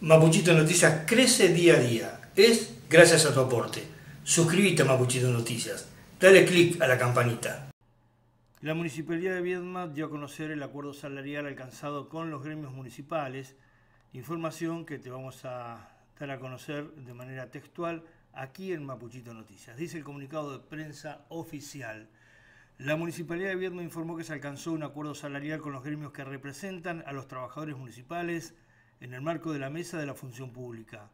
Mapuchito Noticias crece día a día. Es gracias a tu aporte. Suscríbete a Mapuchito Noticias. Dale clic a la campanita. La Municipalidad de Viedma dio a conocer el acuerdo salarial alcanzado con los gremios municipales, información que te vamos a dar a conocer de manera textual aquí en Mapuchito Noticias. Dice el comunicado de prensa oficial. La Municipalidad de Viedma informó que se alcanzó un acuerdo salarial con los gremios que representan a los trabajadores municipales, en el marco de la Mesa de la Función Pública.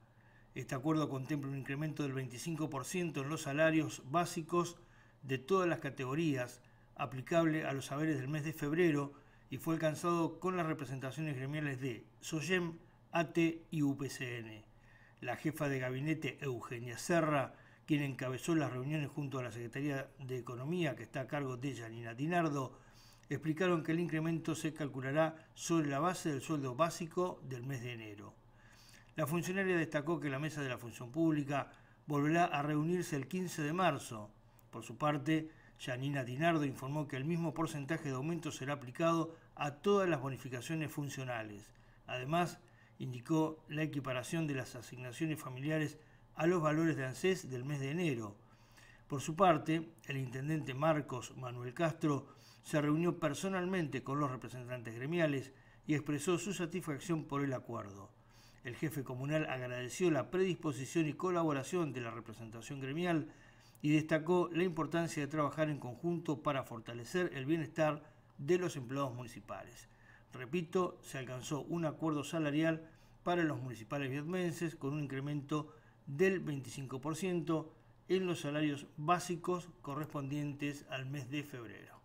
Este acuerdo contempla un incremento del 25% en los salarios básicos de todas las categorías aplicable a los saberes del mes de febrero y fue alcanzado con las representaciones gremiales de SOGEM, AT y UPCN. La jefa de gabinete Eugenia Serra, quien encabezó las reuniones junto a la Secretaría de Economía que está a cargo de Janina Dinardo, explicaron que el incremento se calculará sobre la base del sueldo básico del mes de enero. La funcionaria destacó que la mesa de la función pública volverá a reunirse el 15 de marzo. Por su parte, Janina Dinardo informó que el mismo porcentaje de aumento será aplicado a todas las bonificaciones funcionales. Además, indicó la equiparación de las asignaciones familiares a los valores de ANSES del mes de enero, por su parte, el intendente Marcos Manuel Castro se reunió personalmente con los representantes gremiales y expresó su satisfacción por el acuerdo. El jefe comunal agradeció la predisposición y colaboración de la representación gremial y destacó la importancia de trabajar en conjunto para fortalecer el bienestar de los empleados municipales. Repito, se alcanzó un acuerdo salarial para los municipales vietmenses con un incremento del 25% en los salarios básicos correspondientes al mes de febrero.